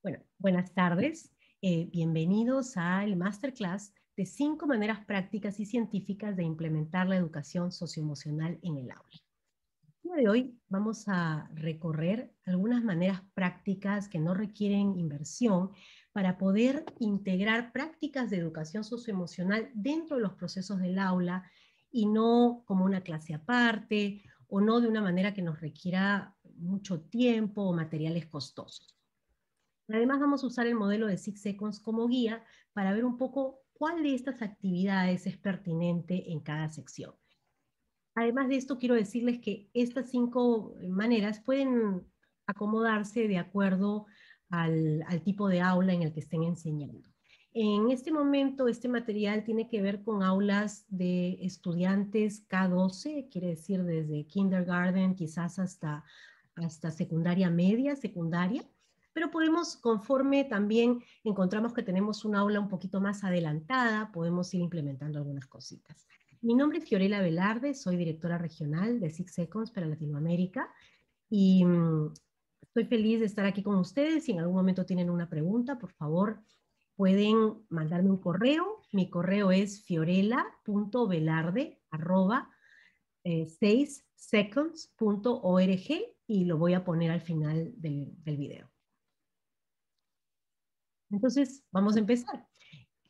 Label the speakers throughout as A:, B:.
A: Bueno, buenas tardes. Eh, bienvenidos al masterclass de cinco maneras prácticas y científicas de implementar la educación socioemocional en el aula. El día de hoy vamos a recorrer algunas maneras prácticas que no requieren inversión para poder integrar prácticas de educación socioemocional dentro de los procesos del aula y no como una clase aparte o no de una manera que nos requiera mucho tiempo o materiales costosos. Además, vamos a usar el modelo de Six Seconds como guía para ver un poco cuál de estas actividades es pertinente en cada sección. Además de esto, quiero decirles que estas cinco maneras pueden acomodarse de acuerdo al, tipo de aula en el que estén enseñando. En este momento, este material tiene que ver con aulas de estudiantes K12, quiere decir desde kindergarten quizás hasta, hasta secundaria media, secundaria pero podemos, conforme también encontramos que tenemos una aula un poquito más adelantada, podemos ir implementando algunas cositas. Mi nombre es Fiorella Velarde, soy directora regional de Six Seconds para Latinoamérica y mm, estoy feliz de estar aquí con ustedes. Si en algún momento tienen una pregunta, por favor, pueden mandarme un correo. Mi correo es fiorella.velarde eh, secondsorg y lo voy a poner al final del, del video. Entonces, vamos a empezar.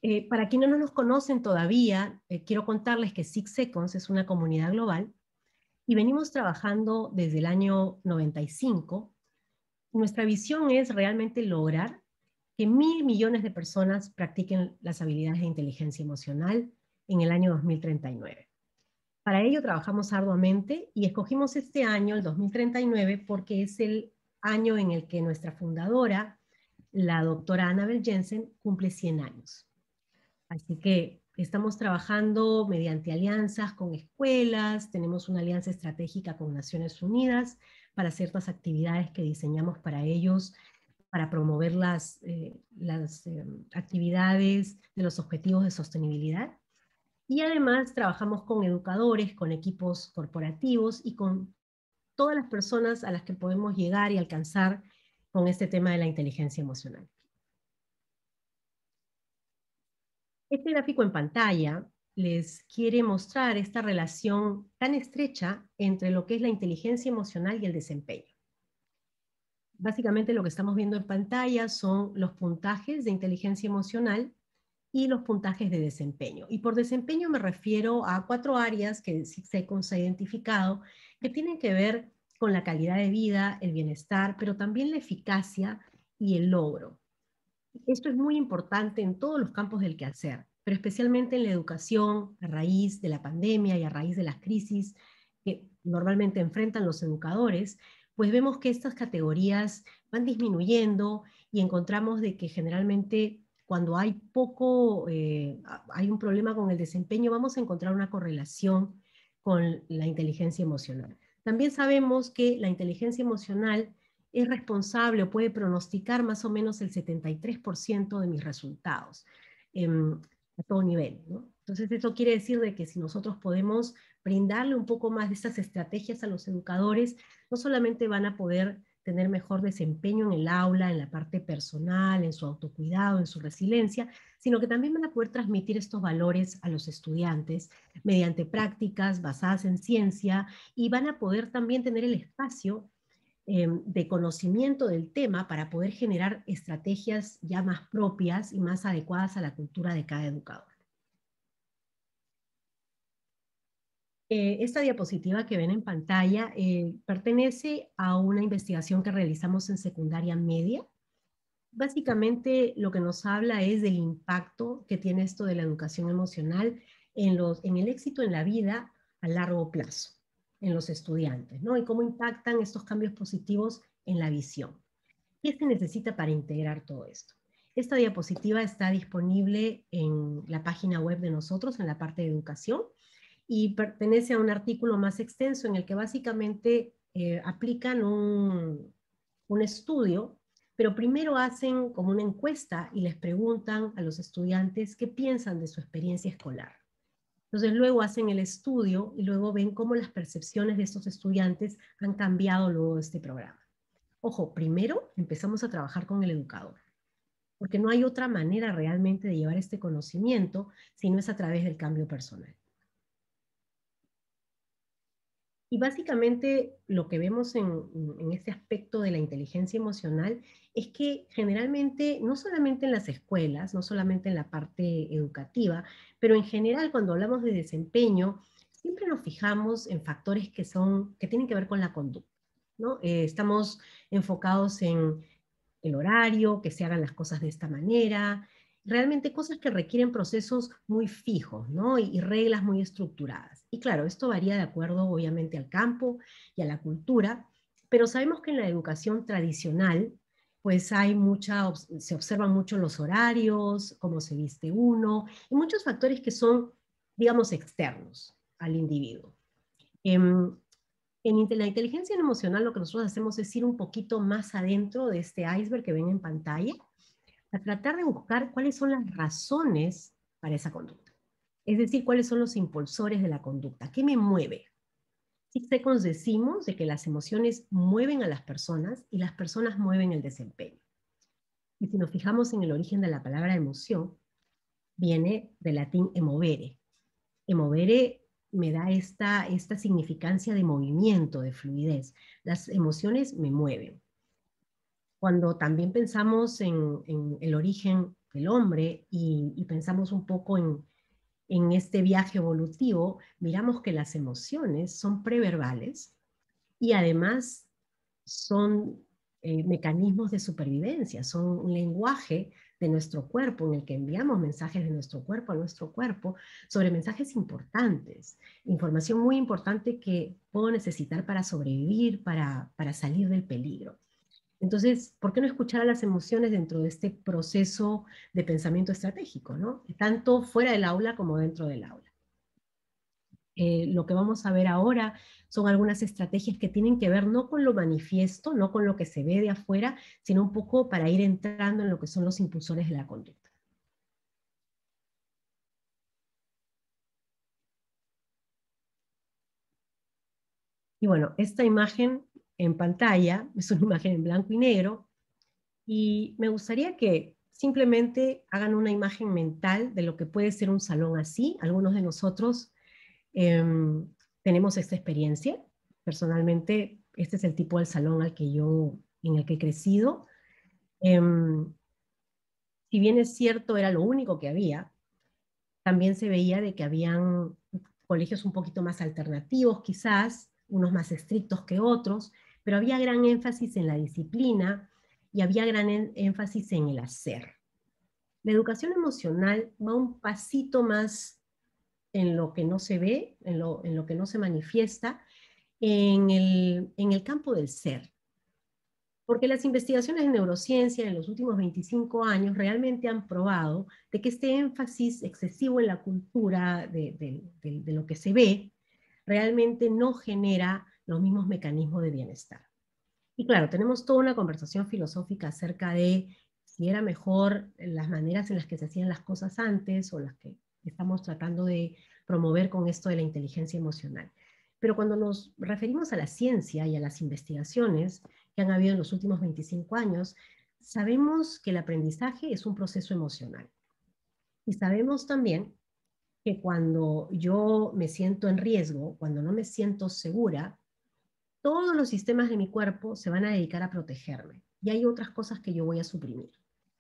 A: Eh, para quienes no nos conocen todavía, eh, quiero contarles que Six Seconds es una comunidad global y venimos trabajando desde el año 95. Nuestra visión es realmente lograr que mil millones de personas practiquen las habilidades de inteligencia emocional en el año 2039. Para ello trabajamos arduamente y escogimos este año, el 2039, porque es el año en el que nuestra fundadora, la doctora Annabel Jensen cumple 100 años. Así que estamos trabajando mediante alianzas con escuelas, tenemos una alianza estratégica con Naciones Unidas para ciertas actividades que diseñamos para ellos, para promover las, eh, eh, actividades de los objetivos de sostenibilidad. Y además trabajamos con educadores, con equipos corporativos y con todas las personas a las que podemos llegar y alcanzar con este tema de la inteligencia emocional. Este gráfico en pantalla les quiere mostrar esta relación tan estrecha entre lo que es la inteligencia emocional y el desempeño. Básicamente lo que estamos viendo en pantalla son los puntajes de inteligencia emocional y los puntajes de desempeño. Y por desempeño me refiero a cuatro áreas que se, han ha identificado que tienen que ver con la calidad de vida, el bienestar, pero también la eficacia y el logro. Esto es muy importante en todos los campos del quehacer, pero especialmente en la educación, a raíz de la pandemia y a raíz de las crisis que normalmente enfrentan los educadores, pues vemos que estas categorías van disminuyendo y encontramos de que generalmente cuando hay poco, eh, hay un problema con el desempeño, vamos a encontrar una correlación con la inteligencia emocional. También sabemos que la inteligencia emocional es responsable o puede pronosticar más o menos el 73% de mis resultados em, a todo nivel. Entonces, eso quiere decir de que si nosotros podemos brindarle un poco más de estas estrategias a los educadores, no solamente van a poder tener mejor desempeño en el aula, en la parte personal, en su autocuidado, en su resiliencia, sino que también van a poder transmitir estos valores a los estudiantes mediante prácticas basadas en ciencia y van a poder también tener el espacio em, de conocimiento del tema para poder generar estrategias ya más propias y más adecuadas a la cultura de cada educador. Eh, esta diapositiva que ven en pantalla eh, pertenece a una investigación que realizamos en secundaria media. Básicamente lo que nos habla es del impacto que tiene esto de la educación emocional en, en el éxito en la vida a largo plazo en los estudiantes, ¿no? Y cómo impactan estos cambios positivos en la visión. ¿Qué se necesita para integrar todo esto? Esta diapositiva está disponible en la página web de nosotros, en la parte de educación y pertenece a un artículo más extenso en el que básicamente eh, aplican un, un estudio, pero primero hacen como una encuesta y les preguntan a los estudiantes qué piensan de su experiencia escolar. Entonces luego hacen el estudio y luego ven cómo las percepciones de estos estudiantes han cambiado luego de este programa. Ojo, primero empezamos a trabajar con el educador, porque no hay otra manera realmente de llevar este conocimiento si no es a través del cambio personal. Y básicamente lo que vemos en, este aspecto de la inteligencia emocional es que generalmente, no solamente en las escuelas, no solamente en la parte educativa, pero en general cuando hablamos de desempeño, siempre nos fijamos en factores que, son, que tienen que ver con la conducta. ¿no? Eh, estamos enfocados en el horario, que se hagan las cosas de esta manera, realmente cosas que requieren procesos muy fijos y, reglas muy estructuradas. Y claro, esto varía de acuerdo obviamente al campo y a la cultura, pero sabemos que en la educación tradicional pues hay mucha, se observan mucho los horarios, cómo se viste uno y muchos factores que son, digamos, externos al individuo. Em, en, en la inteligencia emocional lo que nosotros hacemos es ir un poquito más adentro de este iceberg que ven en pantalla a tratar de buscar cuáles son las razones para esa conducta. Es decir, cuáles son los impulsores de la conducta, qué me mueve. Si se decimos de que las emociones mueven a las personas y las personas mueven el desempeño. Y si nos fijamos en el origen de la palabra emoción, viene del latín emovere. Emovere me da esta, esta significancia de movimiento, de fluidez. Las emociones me mueven cuando también pensamos en, el origen del hombre y, pensamos un poco en, este viaje evolutivo, miramos que las emociones son preverbales y además son eh, mecanismos de supervivencia, son un lenguaje de nuestro cuerpo en el que enviamos mensajes de nuestro cuerpo a nuestro cuerpo sobre mensajes importantes, información muy importante que puedo necesitar para sobrevivir, para salir del peligro. Entonces, ¿por qué no escuchar a las emociones dentro de este proceso de pensamiento estratégico, tanto fuera del aula como dentro del aula? Eh, lo que vamos a ver ahora son algunas estrategias que tienen que ver no con lo manifiesto, no con lo que se ve de afuera, sino un poco para ir entrando en lo que son los impulsores de la conducta. Y bueno, esta imagen en pantalla, es una imagen en blanco y negro, y me gustaría que simplemente hagan una imagen mental de lo que puede ser un salón así. Algunos de nosotros em, tenemos esta experiencia. Personalmente, este es el tipo de salón al que yo, en el que he crecido. Em, si bien es cierto, era lo único que había, también se veía de que habían colegios un poquito más alternativos, quizás, unos más estrictos que otros, pero había gran énfasis en la disciplina y había gran énfasis en el hacer. La educación emocional va un pasito más en lo que no se ve, en lo, que no se manifiesta, en el, campo del ser. Porque las investigaciones en neurociencia en los últimos 25 años realmente han probado de que este énfasis excesivo en la cultura de lo que se ve realmente no genera los mismos mecanismos de bienestar. Y claro, tenemos toda una conversación filosófica acerca de si era mejor las maneras en las que se hacían las cosas antes o las que estamos tratando de promover con esto de la inteligencia emocional. Pero cuando nos referimos a la ciencia y a las investigaciones que han habido en los últimos 25 años, sabemos que el aprendizaje es un proceso emocional. Y sabemos también que cuando yo me siento en riesgo, cuando no me siento segura, todos los sistemas de mi cuerpo se van a dedicar a protegerme y hay otras cosas que yo voy a suprimir.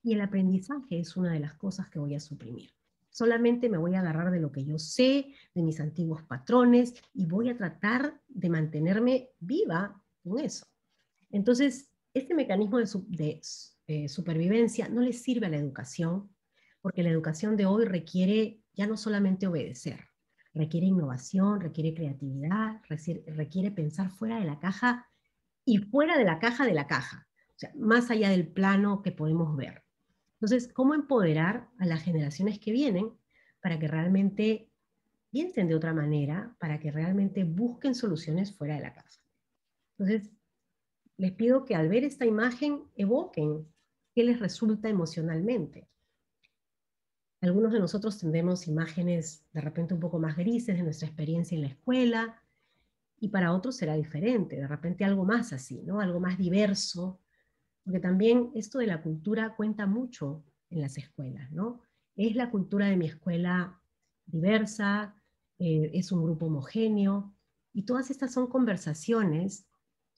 A: Y el aprendizaje es una de las cosas que voy a suprimir. Solamente me voy a agarrar de lo que yo sé, de mis antiguos patrones y voy a tratar de mantenerme viva con eso. Entonces, este mecanismo de, eh, supervivencia no le sirve a la educación, porque la educación de hoy requiere ya no solamente obedecer, requiere innovación, requiere creatividad, requiere pensar fuera de la caja y fuera de la caja de la caja, más allá del plano que podemos ver. Entonces, ¿cómo empoderar a las generaciones que vienen para que realmente piensen de otra manera, para que realmente busquen soluciones fuera de la caja? Entonces, les pido que al ver esta imagen evoquen qué les resulta emocionalmente. Algunos de nosotros tendremos imágenes de repente un poco más grises de nuestra experiencia en la escuela y para otros será diferente, de repente algo más así, ¿no? Algo más diverso, porque también esto de la cultura cuenta mucho en las escuelas, ¿no? Es la cultura de mi escuela diversa, eh, es un grupo homogéneo y todas estas son conversaciones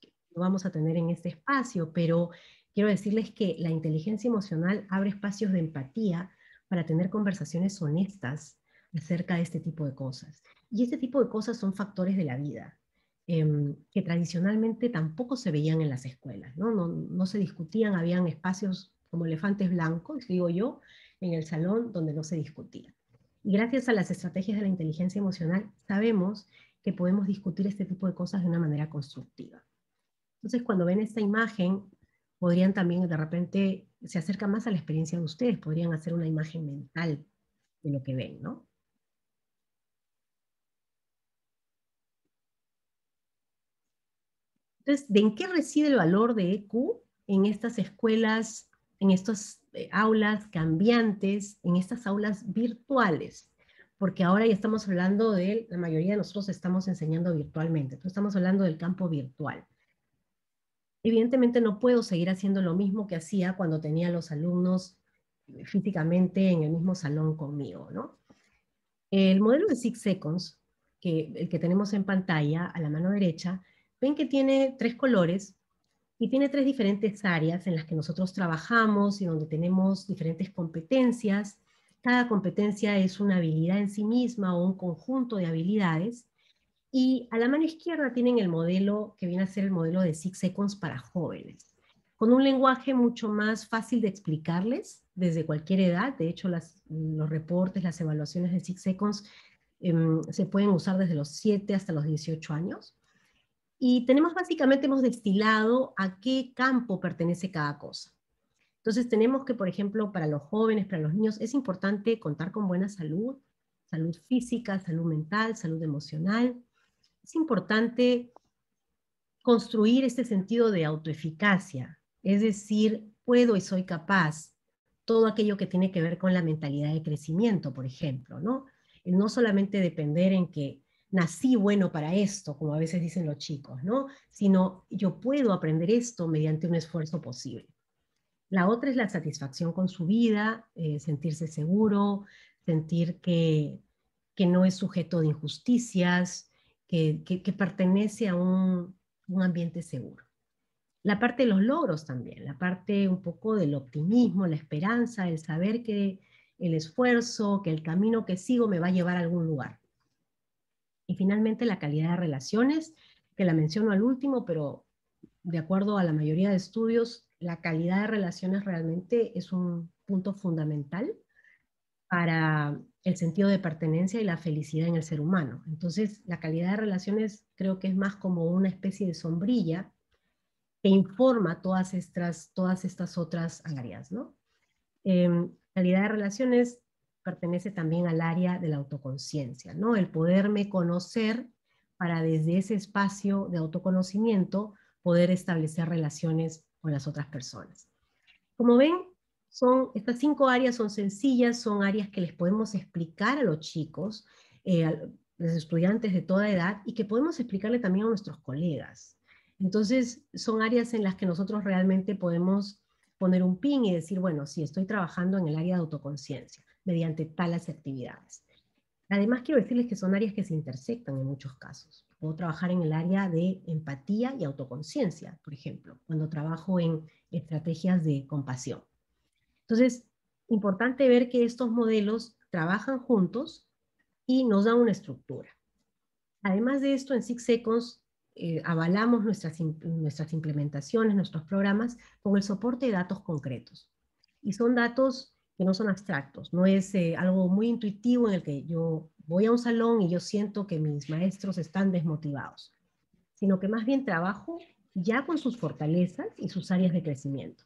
A: que vamos a tener en este espacio, pero quiero decirles que la inteligencia emocional abre espacios de empatía para tener conversaciones honestas acerca de este tipo de cosas. Y este tipo de cosas son factores de la vida em, que tradicionalmente tampoco se veían en las escuelas, ¿no? No, no se discutían, habían espacios como elefantes blancos, digo yo, en el salón donde no se discutía. Y gracias a las estrategias de la inteligencia emocional sabemos que podemos discutir este tipo de cosas de una manera constructiva. Entonces, cuando ven esta imagen, podrían también de repente se acerca más a la experiencia de ustedes, podrían hacer una imagen mental de lo que ven, ¿no? Entonces, ¿de en qué reside el valor de EQ en estas escuelas, en estas eh, aulas cambiantes, en estas aulas virtuales? Porque ahora ya estamos hablando de, la mayoría de nosotros estamos enseñando virtualmente, entonces estamos hablando del campo virtual. Evidentemente no puedo seguir haciendo lo mismo que hacía cuando tenía los alumnos eh, físicamente en el mismo salón conmigo, El modelo de Six Seconds, que, el que tenemos en pantalla a la mano derecha, ven que tiene tres colores y tiene tres diferentes áreas en las que nosotros trabajamos y donde tenemos diferentes competencias. Cada competencia es una habilidad en sí misma o un conjunto de habilidades. Y a la mano izquierda tienen el modelo que viene a ser el modelo de Six Seconds para jóvenes, con un lenguaje mucho más fácil de explicarles desde cualquier edad. De hecho, las, los reportes, las evaluaciones de Six Seconds em, se pueden usar desde los 7 hasta los 18 años. Y tenemos básicamente, hemos destilado a qué campo pertenece cada cosa. Entonces tenemos que, por ejemplo, para los jóvenes, para los niños, es importante contar con buena salud, salud física, salud mental, salud emocional, es importante construir este sentido de autoeficacia, es decir, puedo y soy capaz, todo aquello que tiene que ver con la mentalidad de crecimiento, por ejemplo, ¿no? no solamente depender en que nací bueno para esto, como a veces dicen los chicos, ¿no? Sino yo puedo aprender esto mediante un esfuerzo posible. La otra es la satisfacción con su vida, eh, sentirse seguro, sentir que no es sujeto de injusticias, que, pertenece a un, un ambiente seguro. La parte de los logros también, la parte un poco del optimismo, la esperanza, el saber que el esfuerzo, que el camino que sigo me va a llevar a algún lugar. Y finalmente la calidad de relaciones, que la menciono al último, pero de acuerdo a la mayoría de estudios, la calidad de relaciones realmente es un punto fundamental para el sentido de pertenencia y la felicidad en el ser humano. Entonces, la calidad de relaciones creo que es más como una especie de sombrilla que informa todas estas, todas estas otras áreas. ¿no? Em, calidad de relaciones pertenece también al área de la autoconciencia, ¿no? el poderme conocer para desde ese espacio de autoconocimiento poder establecer relaciones con las otras personas. Como ven, son, estas cinco áreas son sencillas, son áreas que les podemos explicar a los chicos, eh, a los estudiantes de toda edad y que podemos explicarle también a nuestros colegas. Entonces, son áreas en las que nosotros realmente podemos poner un pin y decir, bueno, sí, estoy trabajando en el área de autoconciencia mediante tales actividades. Además, quiero decirles que son áreas que se intersectan en muchos casos. Puedo trabajar en el área de empatía y autoconciencia, por ejemplo, cuando trabajo en estrategias de compasión. Entonces, importante ver que estos modelos trabajan juntos y nos dan una estructura. Además de esto, en Six Seconds eh, avalamos nuestras, implementaciones, nuestros programas con el soporte de datos concretos. Y son datos que no son abstractos, no es eh, algo muy intuitivo en el que yo voy a un salón y yo siento que mis maestros están desmotivados, sino que más bien trabajo ya con sus fortalezas y sus áreas de crecimiento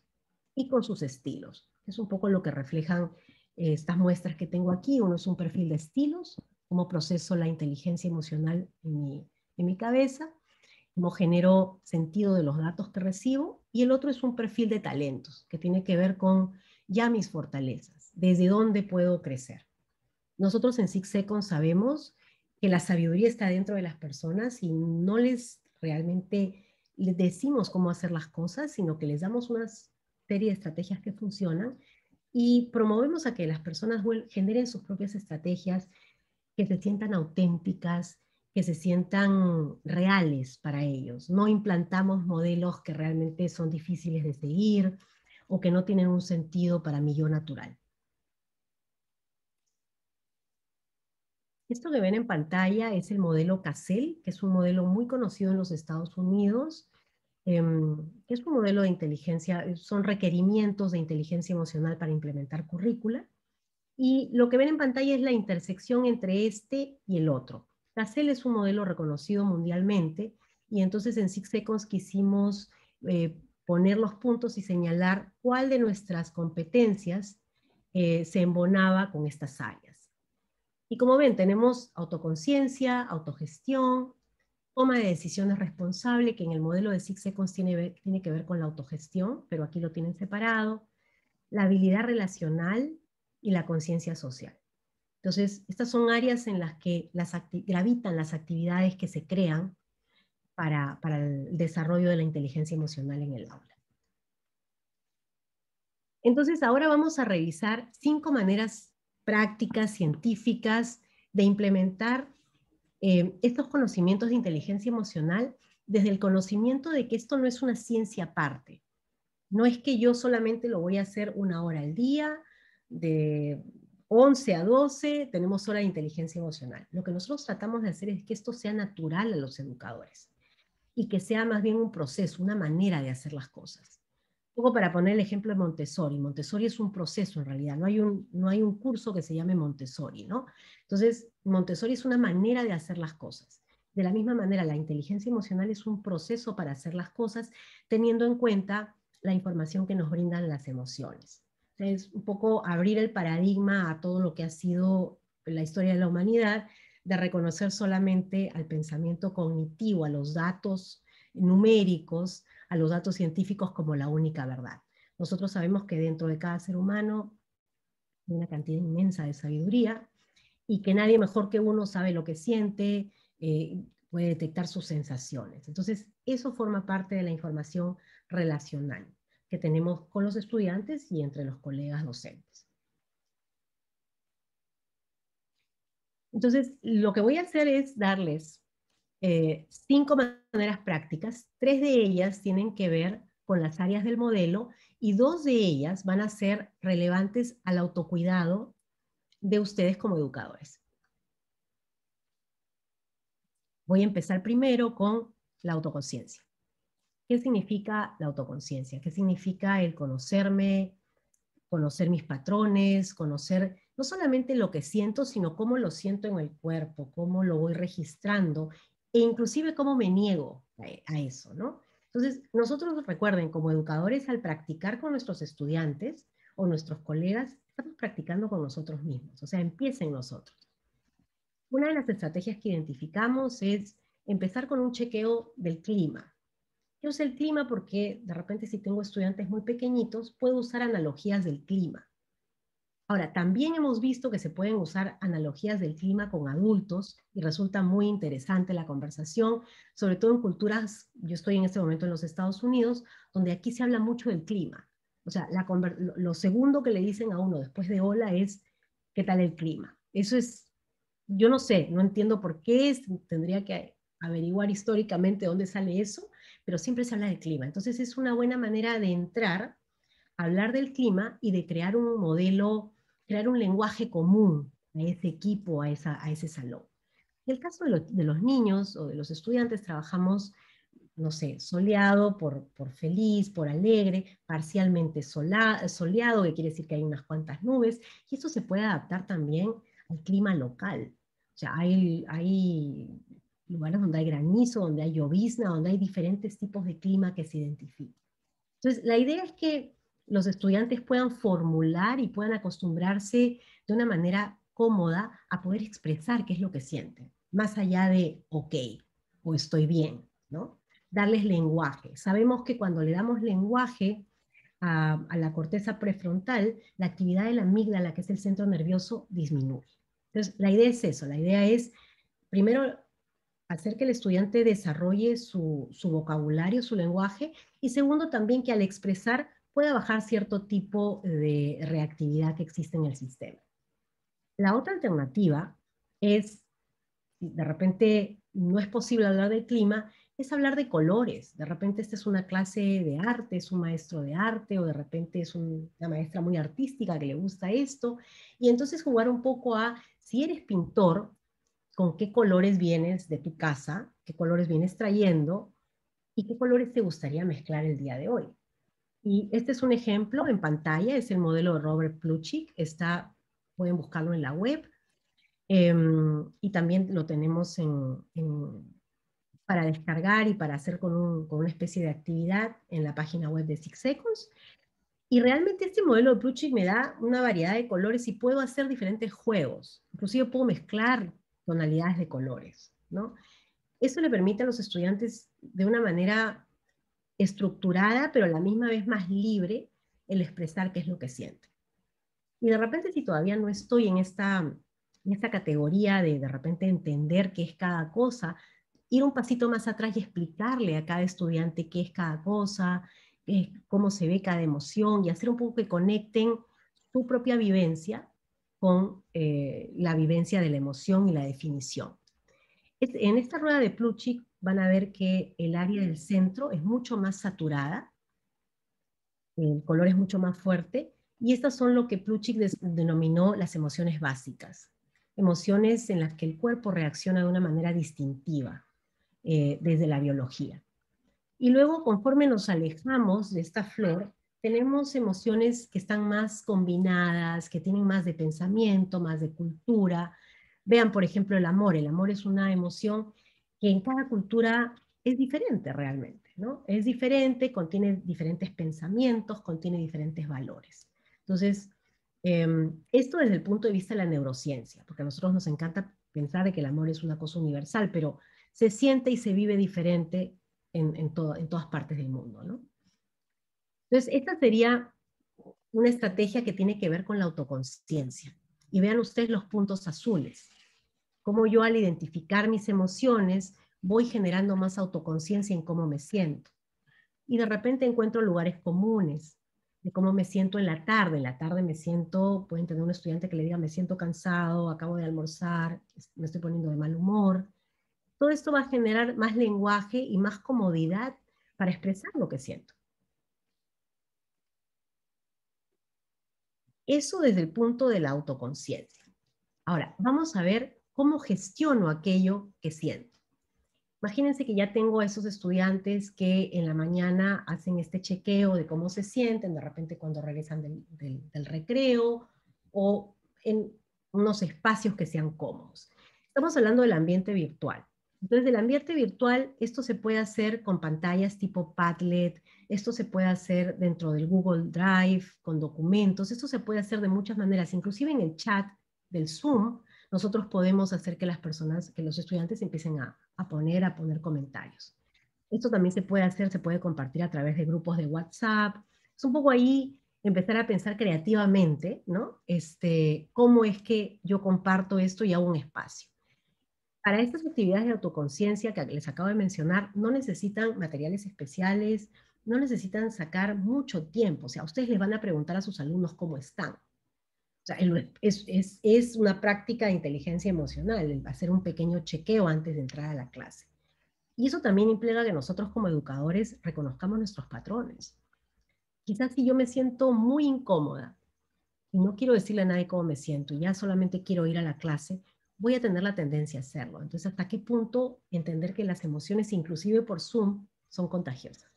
A: y con sus estilos. Es un poco lo que reflejan eh, estas muestras que tengo aquí. Uno es un perfil de estilos, cómo proceso la inteligencia emocional en mi, en mi cabeza, cómo genero sentido de los datos que recibo. Y el otro es un perfil de talentos, que tiene que ver con ya mis fortalezas, desde dónde puedo crecer. Nosotros en Six Seconds sabemos que la sabiduría está dentro de las personas y no les realmente les decimos cómo hacer las cosas, sino que les damos unas serie de estrategias que funcionan y promovemos a que las personas generen sus propias estrategias, que se sientan auténticas, que se sientan reales para ellos. No implantamos modelos que realmente son difíciles de seguir o que no tienen un sentido para mí yo natural. Esto que ven en pantalla es el modelo CASEL, que es un modelo muy conocido en los Estados Unidos Em, es un modelo de inteligencia, eh, son requerimientos de inteligencia emocional para implementar currícula. Y lo que ven en pantalla es la intersección entre este y el otro. La CEL es un modelo reconocido mundialmente y entonces en Six Seconds quisimos eh, poner los puntos y señalar cuál de nuestras competencias eh, se embonaba con estas áreas. Y como ven, tenemos autoconciencia, autogestión, toma de decisiones responsable, que en el modelo de Six Seconds tiene, que ver con la autogestión, pero aquí lo tienen separado, la habilidad relacional y la conciencia social. Entonces, estas son áreas en las que las gravitan las actividades que se crean para, para, el desarrollo de la inteligencia emocional en el aula. Entonces, ahora vamos a revisar cinco maneras prácticas, científicas, de implementar eh, estos conocimientos de inteligencia emocional desde el conocimiento de que esto no es una ciencia aparte. No es que yo solamente lo voy a hacer una hora al día, de 11 a 12 tenemos hora de inteligencia emocional. Lo que nosotros tratamos de hacer es que esto sea natural a los educadores y que sea más bien un proceso, una manera de hacer las cosas. Un poco para poner el ejemplo de Montessori. Montessori es un proceso en realidad, no hay un, no hay un curso que se llame Montessori, ¿no? Entonces, Montessori es una manera de hacer las cosas. De la misma manera, la inteligencia emocional es un proceso para hacer las cosas teniendo en cuenta la información que nos brindan las emociones. Es un poco abrir el paradigma a todo lo que ha sido la historia de la humanidad, de reconocer solamente al pensamiento cognitivo, a los datos numéricos, a los datos científicos como la única verdad. Nosotros sabemos que dentro de cada ser humano hay una cantidad inmensa de sabiduría y que nadie mejor que uno sabe lo que siente, eh, puede detectar sus sensaciones. Entonces, eso forma parte de la información relacional que tenemos con los estudiantes y entre los colegas docentes. Entonces, lo que voy a hacer es darles eh, cinco maneras prácticas, tres de ellas tienen que ver con las áreas del modelo y dos de ellas van a ser relevantes al autocuidado de ustedes como educadores. Voy a empezar primero con la autoconciencia. ¿Qué significa la autoconciencia? ¿Qué significa el conocerme, conocer mis patrones, conocer no solamente lo que siento, sino cómo lo siento en el cuerpo, cómo lo voy registrando e inclusive cómo me niego a, eso, ¿no? Entonces, nosotros recuerden, como educadores, al practicar con nuestros estudiantes o nuestros colegas, estamos practicando con nosotros mismos, o sea, empiecen nosotros. Una de las estrategias que identificamos es empezar con un chequeo del clima. Yo uso el clima porque de repente si tengo estudiantes muy pequeñitos, puedo usar analogías del clima. Ahora, también hemos visto que se pueden usar analogías del clima con adultos y resulta muy interesante la conversación, sobre todo en culturas, yo estoy en este momento en los Estados Unidos, donde aquí se habla mucho del clima. O sea, lo segundo que le dicen a uno después de hola es, ¿qué tal el clima? Eso es, yo no sé, no entiendo por qué, es, tendría que averiguar históricamente dónde sale eso, pero siempre se habla del clima. Entonces es una buena manera de entrar, hablar del clima y de crear un modelo crear un lenguaje común a ese equipo, a, esa, a ese salón. En el caso de, los niños o de los estudiantes, trabajamos, no sé, soleado por, por feliz, por alegre, parcialmente soleado, que quiere decir que hay unas cuantas nubes, y eso se puede adaptar también al clima local. O sea, hay, hay lugares donde hay granizo, donde hay llovizna, donde hay diferentes tipos de clima que se identifican. Entonces, la idea es que los estudiantes puedan formular y puedan acostumbrarse de una manera cómoda a poder expresar qué es lo que sienten, más allá de ok o estoy bien, ¿no? Darles lenguaje. Sabemos que cuando le damos lenguaje a, la corteza prefrontal, la actividad de la amígdala, que es el centro nervioso, disminuye. Entonces, la idea es eso, la idea es primero hacer que el estudiante desarrolle su, su, vocabulario, su lenguaje, y segundo también que al expresar pueda bajar cierto tipo de reactividad que existe en el sistema. La otra alternativa es, de repente no es posible hablar de clima, es hablar de colores. De repente esta es una clase de arte, es un maestro de arte o de repente es una maestra muy artística que le gusta esto. Y entonces jugar un poco a, si eres pintor, con qué colores vienes de tu casa, qué colores vienes trayendo y qué colores te gustaría mezclar el día de hoy. Y este es un ejemplo en pantalla, es el modelo de Robert Plutchik, está, pueden buscarlo en la web. Em, y también lo tenemos para descargar y para hacer con, una especie de actividad en la página web de Six Seconds. Y realmente este modelo de Plutchik me da una variedad de colores y puedo hacer diferentes juegos. Inclusive puedo mezclar tonalidades de colores. ¿no? Eso le permite a los estudiantes de una manera estructurada, pero a la misma vez más libre el expresar qué es lo que siente Y de repente si todavía no estoy en esta, en esta categoría de de repente entender qué es cada cosa, ir un pasito más atrás y explicarle a cada estudiante qué es cada cosa, eh, cómo se ve cada emoción y hacer un poco que conecten su propia vivencia con eh, la vivencia de la emoción y la definición. en esta rueda de Plutchik van a ver que el área del centro es mucho más saturada, el color es mucho más fuerte, y estas son lo que Plutchik denominó las emociones básicas, emociones en las que el cuerpo reacciona de una manera distintiva eh, desde la biología. Y luego, conforme nos alejamos de esta flor, tenemos emociones que están más combinadas, que tienen más de pensamiento, más de cultura. Vean, por ejemplo, el amor. El amor es una emoción que en cada cultura es diferente realmente, ¿no? Es diferente, contiene diferentes pensamientos, contiene diferentes valores. Entonces, em, esto desde el punto de vista de la neurociencia, porque a nosotros nos encanta pensar de que el amor es una cosa universal, pero se siente y se vive diferente en, en todas partes del mundo, ¿no? Entonces, esta sería una estrategia que tiene que ver con la autoconciencia. Y vean ustedes los puntos azules cómo yo al identificar mis emociones voy generando más autoconciencia en cómo me siento. Y de repente encuentro lugares comunes de cómo me siento en la tarde. En la tarde me siento, pueden tener un estudiante que le diga, me siento cansado, acabo de almorzar, me estoy poniendo de mal humor. Todo esto va a generar más lenguaje y más comodidad para expresar lo que siento. Eso desde el punto de la autoconciencia. Ahora, vamos a ver cómo gestiono aquello que siento. Imagínense que ya tengo a esos estudiantes que en la mañana hacen este chequeo de cómo se sienten, de repente cuando regresan del, del recreo o en unos espacios que sean cómodos. Estamos hablando del ambiente virtual. Entonces, del ambiente virtual, esto se puede hacer con pantallas tipo Padlet, esto se puede hacer dentro del Google Drive, con documentos, esto se puede hacer de muchas maneras, inclusive en el chat del Zoom, nosotros podemos hacer que las personas, que los estudiantes empiecen a, poner, a poner comentarios. Esto también se puede hacer, se puede compartir a través de grupos de WhatsApp. Es un poco ahí empezar a pensar creativamente, ¿no? Este, ¿Cómo es que yo comparto esto y hago un espacio? Para estas actividades de autoconciencia que les acabo de mencionar, no necesitan materiales especiales, no necesitan sacar mucho tiempo. O sea, ustedes les van a preguntar a sus alumnos cómo están. O sea, es, una práctica de inteligencia emocional, Va a hacer un pequeño chequeo antes de entrar a la clase. Y eso también implica que nosotros como educadores reconozcamos nuestros patrones. Quizás si yo me siento muy incómoda y no quiero decirle a nadie cómo me siento, y ya solamente quiero ir a la clase, voy a tener la tendencia a hacerlo. Entonces, ¿hasta qué punto entender que las emociones, inclusive por Zoom, son contagiosas?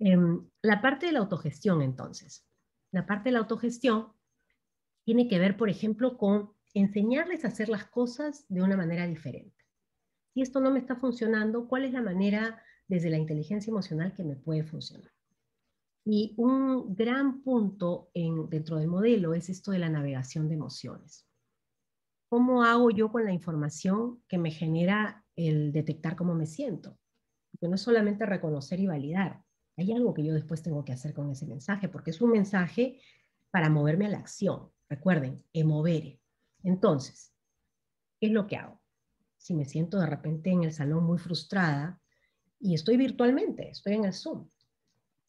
A: Em, la parte de la autogestión, entonces la parte de la autogestión tiene que ver, por ejemplo, con enseñarles a hacer las cosas de una manera diferente. Si esto no me está funcionando, ¿cuál es la manera desde la inteligencia emocional que me puede funcionar? Y un gran punto en, dentro del modelo es esto de la navegación de emociones. ¿Cómo hago yo con la información que me genera el detectar cómo me siento? Que no es solamente reconocer y validar, hay algo que yo después tengo que hacer con ese mensaje, porque es un mensaje para moverme a la acción. Recuerden, emovere. Entonces, ¿qué es lo que hago? Si me siento de repente en el salón muy frustrada y estoy virtualmente, estoy en el Zoom,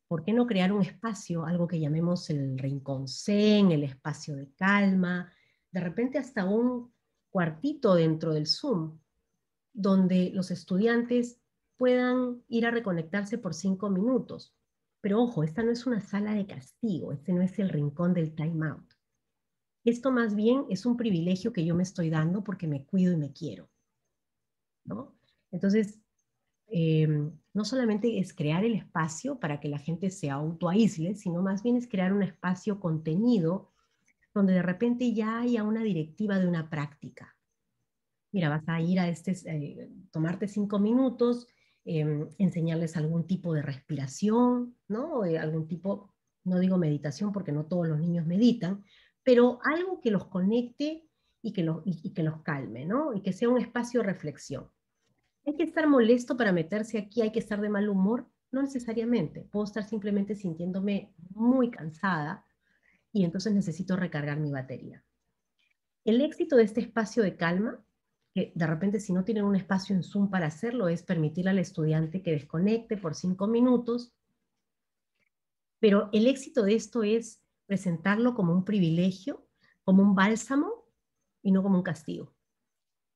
A: ¿por qué no crear un espacio, algo que llamemos el rincón zen, el espacio de calma, de repente hasta un cuartito dentro del Zoom, donde los estudiantes puedan ir a reconectarse por cinco minutos. Pero ojo, esta no es una sala de castigo, este no es el rincón del time out. Esto más bien es un privilegio que yo me estoy dando porque me cuido y me quiero. ¿no? Entonces, em, no solamente es crear el espacio para que la gente se autoaísle, sino más bien es crear un espacio contenido donde de repente ya haya una directiva de una práctica. Mira, vas a ir a este, eh, tomarte cinco minutos Em, enseñarles algún tipo de respiración, ¿no? Eh, algún tipo, no digo meditación porque no todos los niños meditan, pero algo que los conecte y que, los, que los calme, Y que sea un espacio de reflexión. ¿Hay que estar molesto para meterse aquí? ¿Hay que estar de mal humor? No necesariamente. Puedo estar simplemente sintiéndome muy cansada y entonces necesito recargar mi batería. El éxito de este espacio de calma que de repente si no tienen un espacio en Zoom para hacerlo, es permitir al estudiante que desconecte por cinco minutos. Pero el éxito de esto es presentarlo como un privilegio, como un bálsamo y no como un castigo.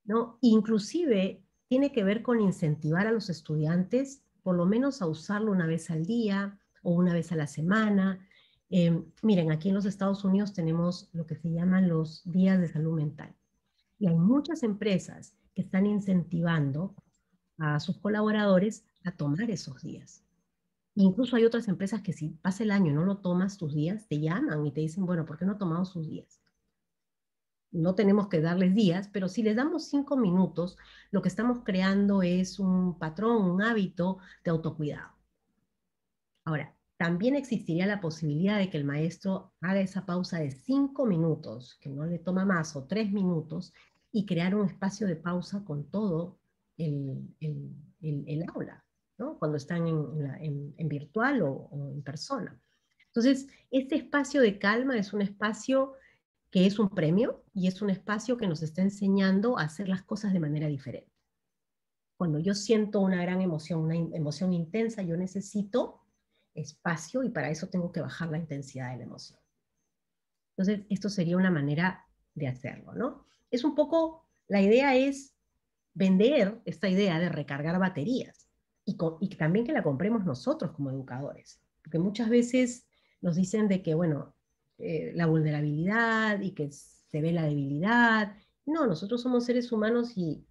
A: ¿no? Inclusive tiene que ver con incentivar a los estudiantes, por lo menos a usarlo una vez al día o una vez a la semana. Eh, miren, aquí en los Estados Unidos tenemos lo que se llaman los días de salud mental. Y hay muchas empresas que están incentivando a sus colaboradores a tomar esos días. Incluso hay otras empresas que si pasa el año y no lo tomas tus días, te llaman y te dicen, bueno, ¿por qué no tomamos sus días? No tenemos que darles días, pero si les damos cinco minutos, lo que estamos creando es un patrón, un hábito de autocuidado. Ahora, también existiría la posibilidad de que el maestro haga esa pausa de cinco minutos, que no le toma más, o tres minutos, y crear un espacio de pausa con todo el, el, aula, cuando están en, virtual o, en persona. Entonces, este espacio de calma es un espacio que es un premio y es un espacio que nos está enseñando a hacer las cosas de manera diferente. Cuando yo siento una gran emoción, una emoción intensa, yo necesito espacio y para eso tengo que bajar la intensidad de la emoción. Entonces, esto sería una manera de hacerlo, ¿no? Es un poco, la idea es vender esta idea de recargar baterías y, también que la compremos nosotros como educadores, porque muchas veces nos dicen de que, bueno, eh, la vulnerabilidad y que se ve la debilidad. No, nosotros somos seres humanos y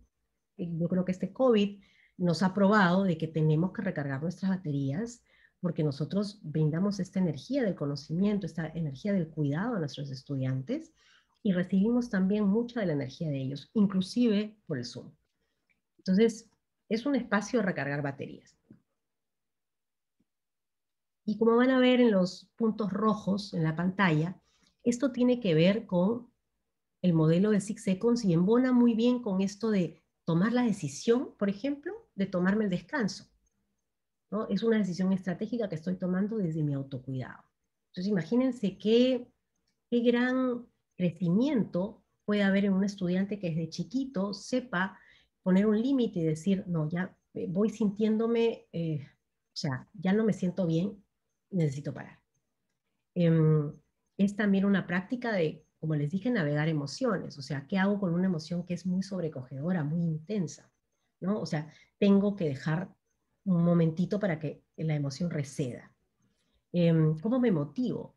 A: yo creo que este COVID nos ha probado de que tenemos que recargar nuestras baterías porque nosotros brindamos esta energía del conocimiento, esta energía del cuidado a nuestros estudiantes y recibimos también mucha de la energía de ellos, inclusive por el Zoom. Entonces, es un espacio de recargar baterías. Y como van a ver en los puntos rojos en la pantalla, esto tiene que ver con el modelo de Six Seconds y embona muy bien con esto de tomar la decisión, por ejemplo, de tomarme el descanso. Es una decisión estratégica que estoy tomando desde mi autocuidado. Entonces, imagínense qué, qué gran crecimiento puede haber en un estudiante que desde chiquito sepa poner un límite y decir, no, ya eh, voy sintiéndome, eh, o sea, ya no me siento bien, necesito parar. Em, es también una práctica de, como les dije, navegar emociones, o sea, ¿qué hago con una emoción que es muy sobrecogedora, muy intensa? ¿no? O sea, tengo que dejar un momentito para que la emoción receda. Em, ¿Cómo me motivo?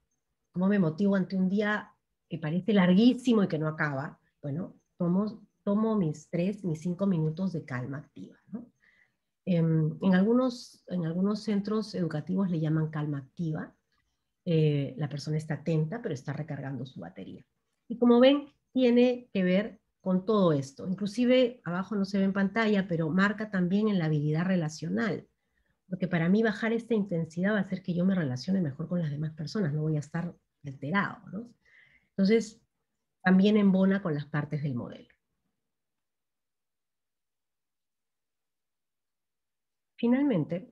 A: ¿Cómo me motivo ante un día que parece larguísimo y que no acaba? Bueno, tomo, tomo mis tres, mis cinco minutos de calma activa. Em, en, algunos, en algunos centros educativos le llaman calma activa. Eh, la persona está atenta, pero está recargando su batería. Y como ven, tiene que ver con todo esto. Inclusive, abajo no se ve en pantalla, pero marca también en la habilidad relacional. Porque para mí bajar esta intensidad va a hacer que yo me relacione mejor con las demás personas, no voy a estar alterado. ¿no? Entonces, también embona con las partes del modelo. Finalmente,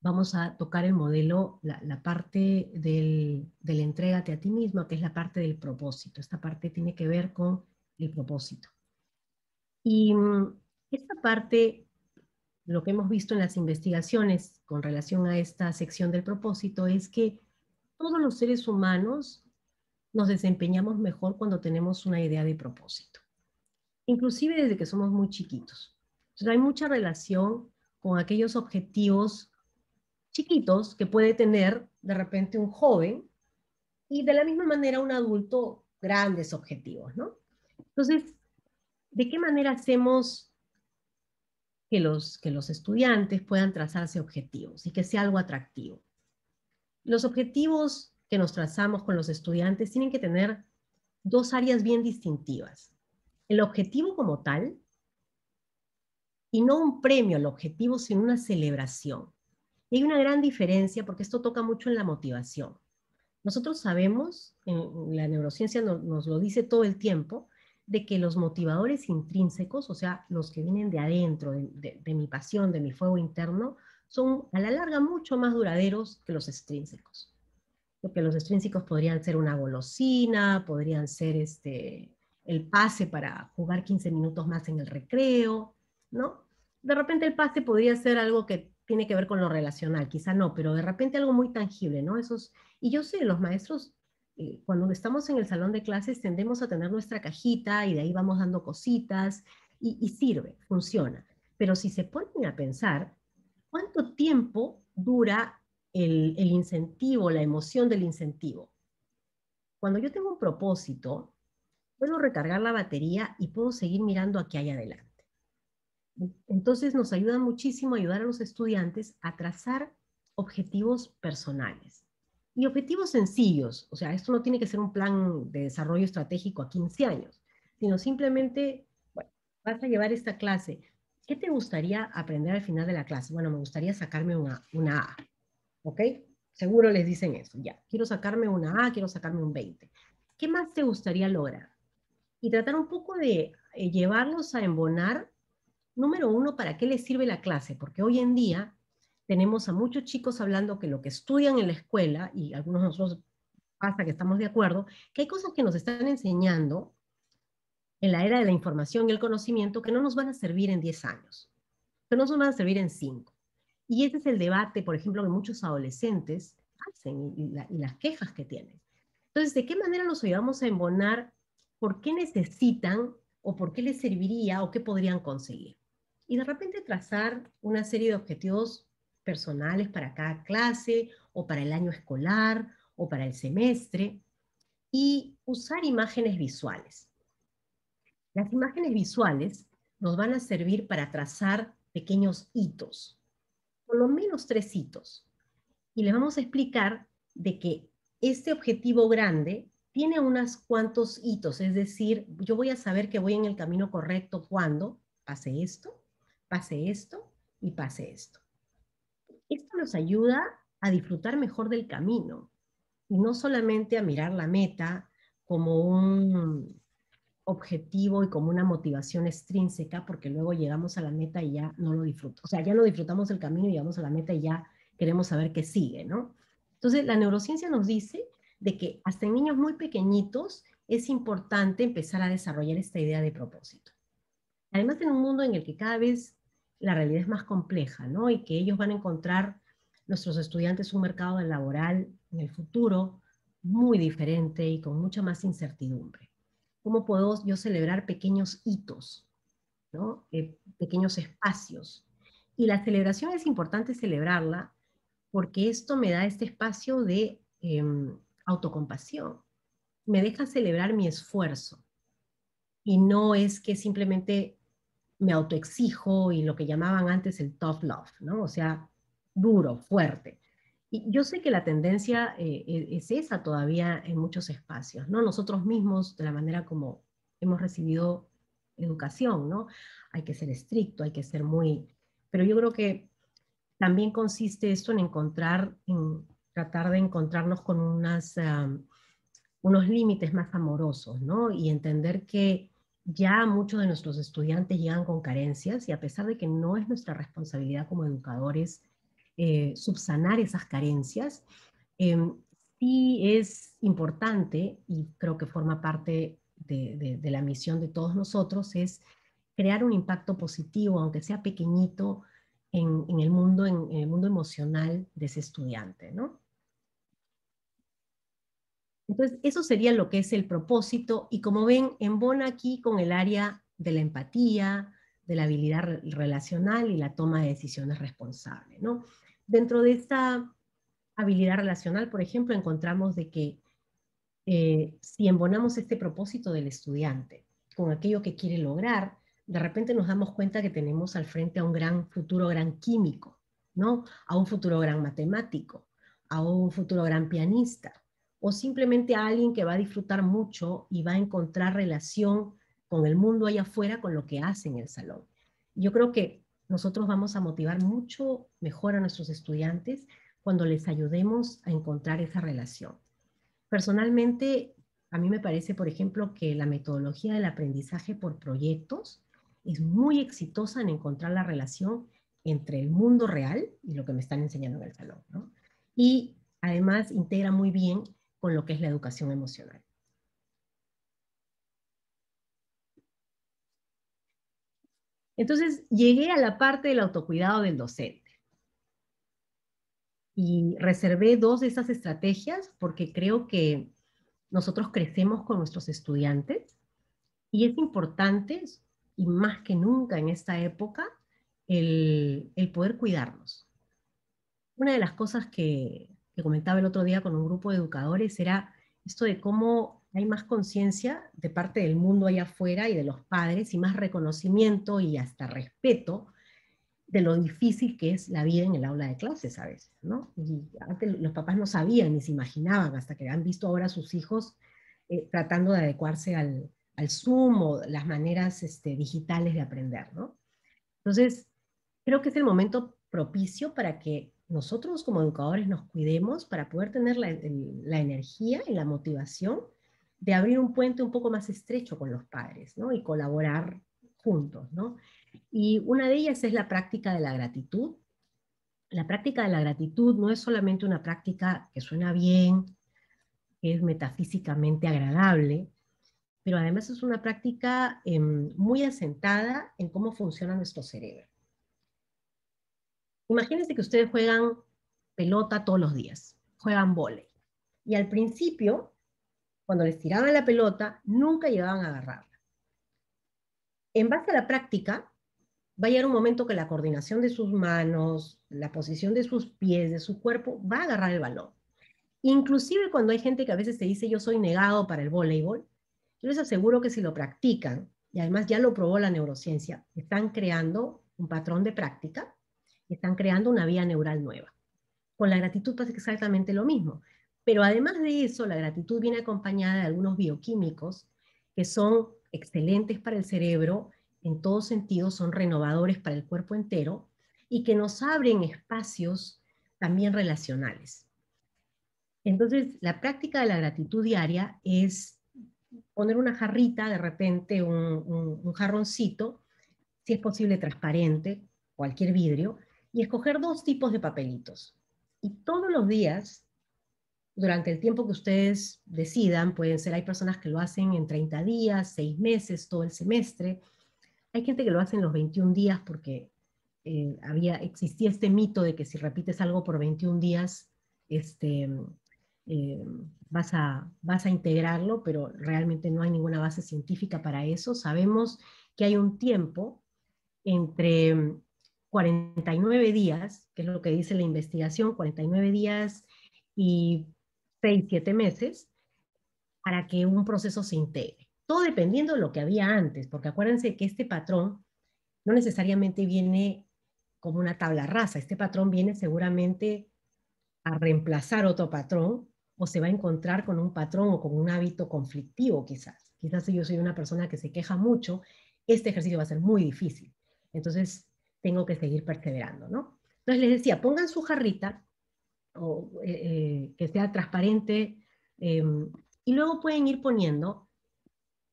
A: vamos a tocar el modelo, la, parte del, del, entrégate a ti mismo, que es la parte del propósito. Esta parte tiene que ver con el propósito. Y mm, esta parte, lo que hemos visto en las investigaciones con relación a esta sección del propósito es que todos los seres humanos nos desempeñamos mejor cuando tenemos una idea de propósito, inclusive desde que somos muy chiquitos. Entonces, hay mucha relación con aquellos objetivos chiquitos que puede tener de repente un joven y de la misma manera un adulto grandes objetivos, ¿no? Entonces, ¿de qué manera hacemos que los, que los estudiantes puedan trazarse objetivos y que sea algo atractivo? Los objetivos que nos trazamos con los estudiantes tienen que tener dos áreas bien distintivas. El objetivo como tal, y no un premio al objetivo, sino una celebración. Y hay una gran diferencia porque esto toca mucho en la motivación. Nosotros sabemos, en la neurociencia nos lo dice todo el tiempo, de que los motivadores intrínsecos, o sea, los que vienen de adentro, de, mi pasión, de mi fuego interno, son a la larga mucho más duraderos que los extrínsecos. Porque los extrínsecos podrían ser una golosina, podrían ser este, el pase para jugar 15 minutos más en el recreo, ¿no? De repente el pase podría ser algo que tiene que ver con lo relacional, quizá no, pero de repente algo muy tangible, ¿no? Esos, y yo sé, los maestros eh, cuando estamos en el salón de clases tendemos a tener nuestra cajita y de ahí vamos dando cositas y, sirve, funciona. Pero si se ponen a pensar, ¿cuánto tiempo dura el, incentivo, la emoción del incentivo? Cuando yo tengo un propósito, puedo recargar la batería y puedo seguir mirando aquí hay adelante. Entonces nos ayuda muchísimo ayudar a los estudiantes a trazar objetivos personales y objetivos sencillos. O sea, esto no tiene que ser un plan de desarrollo estratégico a 15 años, sino simplemente, bueno, vas a llevar esta clase. ¿Qué te gustaría aprender al final de la clase? Bueno, me gustaría sacarme una, una A, ¿ok? Seguro les dicen eso, ya. Quiero sacarme una A, quiero sacarme un 20. ¿Qué más te gustaría lograr? Y tratar un poco de eh, llevarlos a embonar, número uno, para qué les sirve la clase, porque hoy en día tenemos a muchos chicos hablando que lo que estudian en la escuela, y algunos de nosotros hasta que estamos de acuerdo, que hay cosas que nos están enseñando en la era de la información y el conocimiento que no nos van a servir en 10 años, que no nos van a servir en 5. Y ese es el debate, por ejemplo, que muchos adolescentes hacen y, y las quejas que tienen. Entonces, ¿de qué manera los ayudamos a embonar por qué necesitan o por qué les serviría o qué podrían conseguir? Y de repente trazar una serie de objetivos personales para cada clase o para el año escolar o para el semestre y usar imágenes visuales. Las imágenes visuales nos van a servir para trazar pequeños hitos, por lo menos tres hitos. Y les vamos a explicar de que este objetivo grande tiene unas cuantos hitos, es decir, yo voy a saber que voy en el camino correcto cuando pase esto, pase esto y pase esto. Esto nos ayuda a disfrutar mejor del camino y no solamente a mirar la meta como un objetivo y como una motivación extrínseca, porque luego llegamos a la meta y ya no lo disfrutamos. O sea, ya no disfrutamos del camino, y llegamos a la meta y ya queremos saber qué sigue, ¿no? Entonces, la neurociencia nos dice de que hasta en niños muy pequeñitos es importante empezar a desarrollar esta idea de propósito. Además, en un mundo en el que cada vez la realidad es más compleja, ¿no? Y que ellos van a encontrar, nuestros estudiantes, un mercado laboral en el futuro muy diferente y con mucha más incertidumbre. ¿Cómo puedo yo celebrar pequeños hitos, ¿no? Eh, pequeños espacios? Y la celebración es importante celebrarla porque esto me da este espacio de em, autocompasión. Me deja celebrar mi esfuerzo. Y no es que simplemente me autoexijo y lo que llamaban antes el tough love, ¿no? O sea, duro, fuerte. Y yo sé que la tendencia eh, e, es esa todavía en muchos espacios, ¿no? Nosotros mismos, de la manera como hemos recibido educación, ¿no? Hay que ser estricto, hay que ser muy... Pero yo creo que también consiste esto en encontrar, en tratar de encontrarnos con unas, ah, unos límites más amorosos, ¿no? Y entender que ya muchos de nuestros estudiantes llegan con carencias y a pesar de que no es nuestra responsabilidad como educadores eh, subsanar esas carencias, em, sí es importante y creo que forma parte de, la misión de todos nosotros es crear un impacto positivo, aunque sea pequeñito, en, el, mundo, en, el mundo emocional de ese estudiante, ¿no? Entonces, eso sería lo que es el propósito y como ven, embona aquí con el área de la empatía, de la habilidad relacional y la toma de decisiones responsable. ¿no? Dentro de esta habilidad relacional, por ejemplo, encontramos de que eh, si embonamos este propósito del estudiante con aquello que quiere lograr, de repente nos damos cuenta que tenemos al frente a un gran futuro gran químico, ¿no? a un futuro gran matemático, a un futuro gran pianista, o simplemente a alguien que va a disfrutar mucho y va a encontrar relación con el mundo allá afuera, con lo que hace en el salón. Yo creo que nosotros vamos a motivar mucho mejor a nuestros estudiantes cuando les ayudemos a encontrar esa relación. Personalmente, a mí me parece, por ejemplo, que la metodología del aprendizaje por proyectos es muy exitosa en encontrar la relación entre el mundo real y lo que me están enseñando en el salón. Y además integra muy bien con lo que es la educación emocional. Entonces llegué a la parte del autocuidado del docente y reservé dos de esas estrategias porque creo que nosotros crecemos con nuestros estudiantes y es importante y más que nunca en esta época el, el poder cuidarnos. Una de las cosas que, que comentaba el otro día con un grupo de educadores era esto de cómo hay más conciencia de parte del mundo allá afuera y de los padres y más reconocimiento y hasta respeto de lo difícil que es la vida en el aula de clases a veces, ¿no? Y antes los papás no sabían ni se imaginaban hasta que han visto ahora a sus hijos eh, tratando de adecuarse al, Zoom o las maneras este, digitales de aprender, ¿no? Entonces, creo que es el momento propicio para que nosotros como educadores nos cuidemos para poder tener la, energía y la motivación de abrir un puente un poco más estrecho con los padres ¿no? y colaborar juntos. ¿no? Y una de ellas es la práctica de la gratitud. La práctica de la gratitud no es solamente una práctica que suena bien, que es metafísicamente agradable, pero además es una práctica em, muy asentada en cómo funciona nuestro cerebro. Imagínense que ustedes juegan pelota todos los días, juegan vóley. Y al principio, cuando les tiraban la pelota, nunca llegaban a agarrarla. En base a la práctica, va a llegar un momento que la coordinación de sus manos, la posición de sus pies, de su cuerpo, va a agarrar el balón. Inclusive cuando hay gente que a veces se dice yo soy negado para el voleibol, yo les aseguro que si lo practican, y además ya lo probó la neurociencia, están creando un patrón de práctica están creando una vía neural nueva. Con la gratitud pasa exactamente lo mismo, pero además de eso, la gratitud viene acompañada de algunos bioquímicos que son excelentes para el cerebro, en todo sentido, son renovadores para el cuerpo entero y que nos abren espacios también relacionales. Entonces, la práctica de la gratitud diaria es poner una jarrita, de repente un, un jarroncito, si es posible transparente, cualquier vidrio, y escoger dos tipos de papelitos. Y todos los días, durante el tiempo que ustedes decidan, pueden ser, hay personas que lo hacen en 30 días, 6 meses, todo el semestre. Hay gente que lo hace en los 21 días porque eh, había, existía este mito de que si repites algo por 21 días, este, eh, vas, a, vas a integrarlo, pero realmente no hay ninguna base científica para eso. Sabemos que hay un tiempo entre 49 días, que es lo que dice la investigación, 49 días y 6, 7 meses, para que un proceso se integre. Todo dependiendo de lo que había antes, porque acuérdense que este patrón no necesariamente viene como una tabla rasa, este patrón viene seguramente a reemplazar otro patrón o se va a encontrar con un patrón o con un hábito conflictivo quizás. Quizás si yo soy una persona que se queja mucho, este ejercicio va a ser muy difícil. Entonces, tengo que seguir perseverando, ¿no? Entonces les decía, pongan su jarrita, o, eh, eh, que sea transparente, em, y luego pueden ir poniendo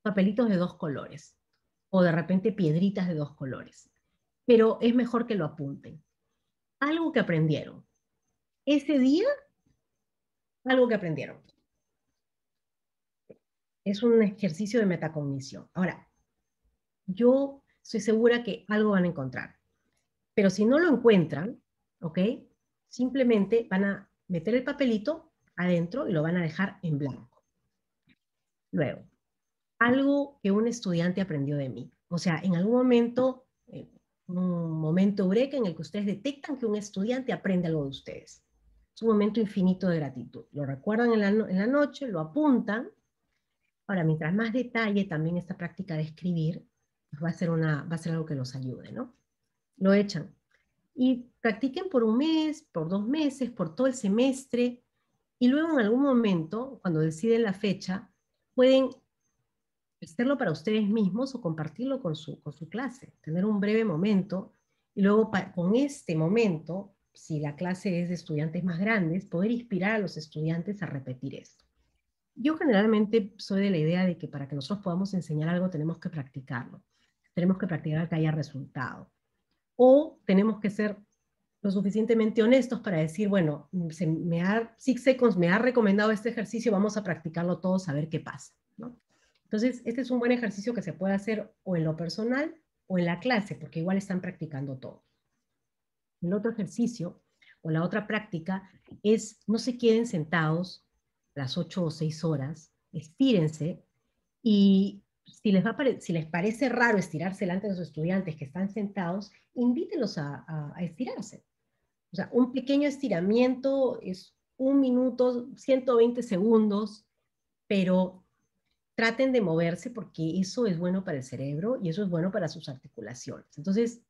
A: papelitos de dos colores, o de repente piedritas de dos colores, pero es mejor que lo apunten. Algo que aprendieron. Ese día, algo que aprendieron. Es un ejercicio de metacognición. Ahora, yo soy segura que algo van a encontrar. Pero si no lo encuentran, ¿ok? Simplemente van a meter el papelito adentro y lo van a dejar en blanco. Luego, algo que un estudiante aprendió de mí. O sea, en algún momento, eh, un momento eureka en el que ustedes detectan que un estudiante aprende algo de ustedes. Es un momento infinito de gratitud. Lo recuerdan en la, noche, lo apuntan. Ahora, mientras más detalle también esta práctica de escribir, pues va, a ser una, va a ser algo que los ayude, ¿no? lo echan. Y practiquen por un mes, por dos meses, por todo el semestre, y luego en algún momento, cuando deciden la fecha, pueden hacerlo para ustedes mismos o compartirlo con su, con su clase, tener un breve momento, y luego con este momento, si la clase es de estudiantes más grandes, poder inspirar a los estudiantes a repetir esto. Yo generalmente soy de la idea de que para que nosotros podamos enseñar algo tenemos que practicarlo, tenemos que practicar que haya resultado o tenemos que ser lo suficientemente honestos para decir, bueno, se me ha, Six Seconds me ha recomendado este ejercicio, vamos a practicarlo todos a ver qué pasa. Entonces, este es un buen ejercicio que se puede hacer o en lo personal o en la clase, porque igual están practicando todo. El otro ejercicio o la otra práctica es no se queden sentados las ocho o seis horas, estírense y si les, parece raro estirarse delante de sus estudiantes que están sentados, invítenlos a, a, estirarse. O sea, un pequeño estiramiento es un minuto, 120 segundos, pero traten de moverse porque eso es bueno para el cerebro y eso es bueno para sus articulaciones. Entonces,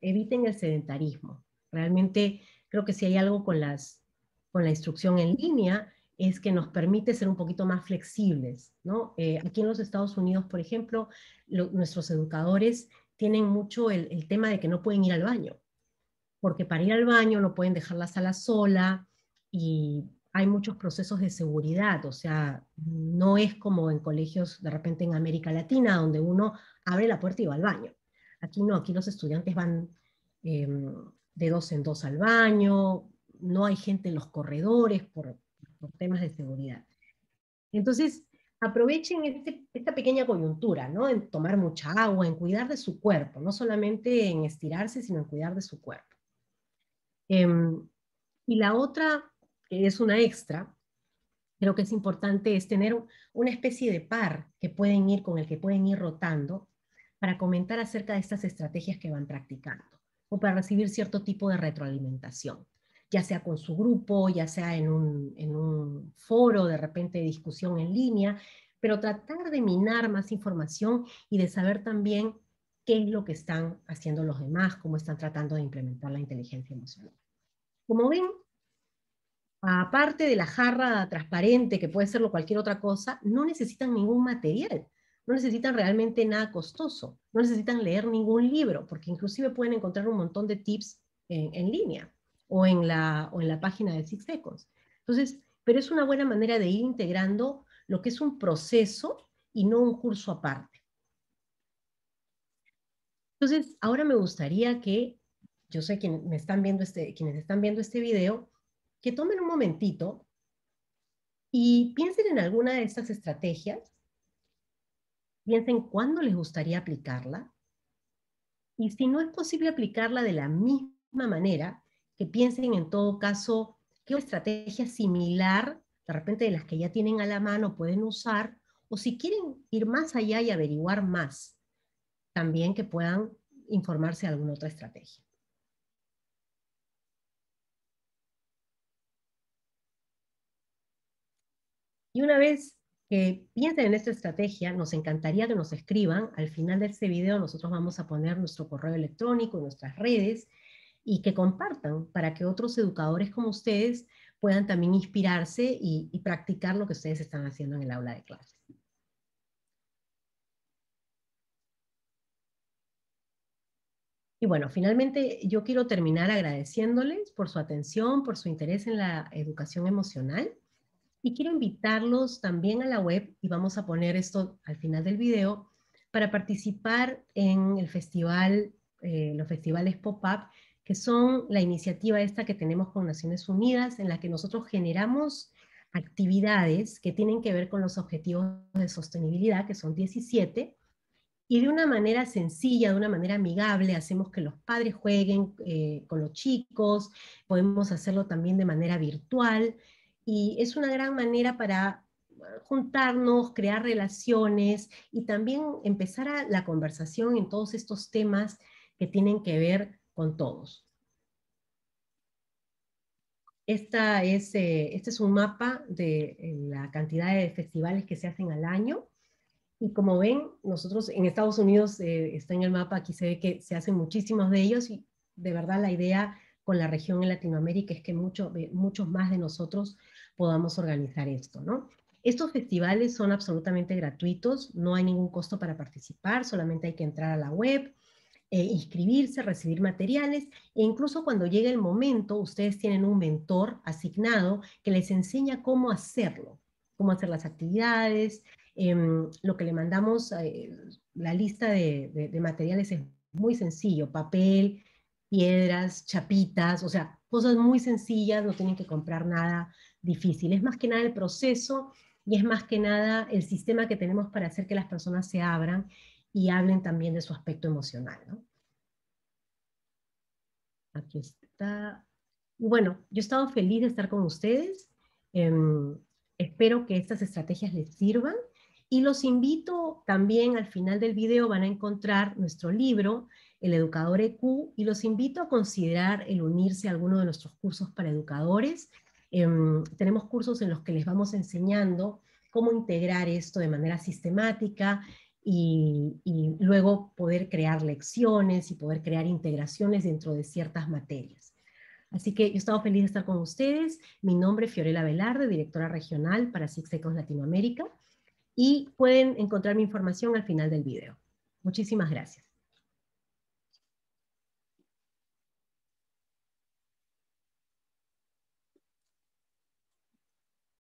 A: eviten el sedentarismo. Realmente creo que si hay algo con, las, con la instrucción en línea es que nos permite ser un poquito más flexibles. Eh, aquí en los Estados Unidos, por ejemplo, nuestros educadores tienen mucho el, tema de que no pueden ir al baño, porque para ir al baño no pueden dejar la sala sola y hay muchos procesos de seguridad, o sea, no es como en colegios de repente en América Latina, donde uno abre la puerta y va al baño. Aquí no, aquí los estudiantes van em, de dos en dos al baño, no hay gente en los corredores por, por temas de seguridad. Entonces, aprovechen este, esta pequeña coyuntura, ¿no? En tomar mucha agua, en cuidar de su cuerpo, no solamente en estirarse, sino en cuidar de su cuerpo. Em, y la otra, que es una extra, creo que es importante, es tener una especie de par que pueden ir, con el que pueden ir rotando para comentar acerca de estas estrategias que van practicando o para recibir cierto tipo de retroalimentación ya sea con su grupo, ya sea en un, foro de repente de discusión en línea, pero tratar de minar más información y de saber también qué es lo que están haciendo los demás, cómo están tratando de implementar la inteligencia emocional. Como ven, aparte de la jarra transparente, que puede serlo cualquier otra cosa, no necesitan ningún material, no necesitan realmente nada costoso, no necesitan leer ningún libro, porque inclusive pueden encontrar un montón de tips en línea o en la, o en la página de Six Seconds. Entonces, pero es una buena manera de ir integrando lo que es un proceso y no un curso aparte. Entonces, ahora me gustaría que, yo sé me están viendo este, quienes están viendo este video, que tomen un momentito y piensen en alguna de estas estrategias, piensen cuándo les gustaría aplicarla y si no es posible aplicarla de la misma manera, que piensen en todo caso qué estrategia similar, de repente de las que ya tienen a la mano, pueden usar, o si quieren ir más allá y averiguar más, también que puedan informarse de alguna otra estrategia. Y una vez que piensen en esta estrategia, nos encantaría que nos escriban. Al final de este video nosotros vamos a poner nuestro correo electrónico, nuestras redes, y que compartan para que otros educadores como ustedes puedan también inspirarse y, practicar lo que ustedes están haciendo en el aula de clases. Y bueno, finalmente yo quiero terminar agradeciéndoles por su atención, por su interés en la educación emocional. Y quiero invitarlos también a la web, y vamos a poner esto al final del video, para participar en el festival, eh, los festivales pop-up que son la iniciativa esta que tenemos con Naciones Unidas, en la que nosotros generamos actividades que tienen que ver con los objetivos de sostenibilidad, que son 17, y de una manera sencilla, de una manera amigable, hacemos que los padres jueguen eh, con los chicos, podemos hacerlo también de manera virtual, y es una gran manera para juntarnos, crear relaciones y también empezar a la conversación en todos estos temas que tienen que ver con todos. Esta es, eh, este es un mapa de eh, la cantidad de festivales que se hacen al año. Y como ven, nosotros en Estados Unidos eh, está en el mapa, aquí se ve que se hacen muchísimos de ellos y de verdad la idea con la región en Latinoamérica es que muchos más de nosotros podamos organizar esto. ¿no? Estos festivales son absolutamente gratuitos, no hay ningún costo para participar, solamente hay que entrar a la web, eh, inscribirse, recibir materiales e incluso cuando llegue el momento, ustedes tienen un mentor asignado que les enseña cómo hacerlo, cómo hacer las actividades, em, lo que le mandamos, eh, la lista de, de materiales es muy sencillo, papel, piedras, chapitas, o sea, cosas muy sencillas, no tienen que comprar nada difícil. Es más que nada el proceso y es más que nada el sistema que tenemos para hacer que las personas se abran y hablen también de su aspecto emocional. ¿no? Aquí está. Bueno, yo he estado feliz de estar con ustedes. Em, espero que estas estrategias les sirvan y los invito también al final del video van a encontrar nuestro libro, El Educador EQ, y los invito a considerar el unirse a alguno de nuestros cursos para educadores. Em, tenemos cursos en los que les vamos enseñando cómo integrar esto de manera sistemática y, luego poder crear lecciones y poder crear integraciones dentro de ciertas materias. Así que yo he estado feliz de estar con ustedes. Mi nombre es Fiorella Velarde, directora regional para Six Seconds Latinoamérica. Y pueden encontrar mi información al final del video. Muchísimas gracias.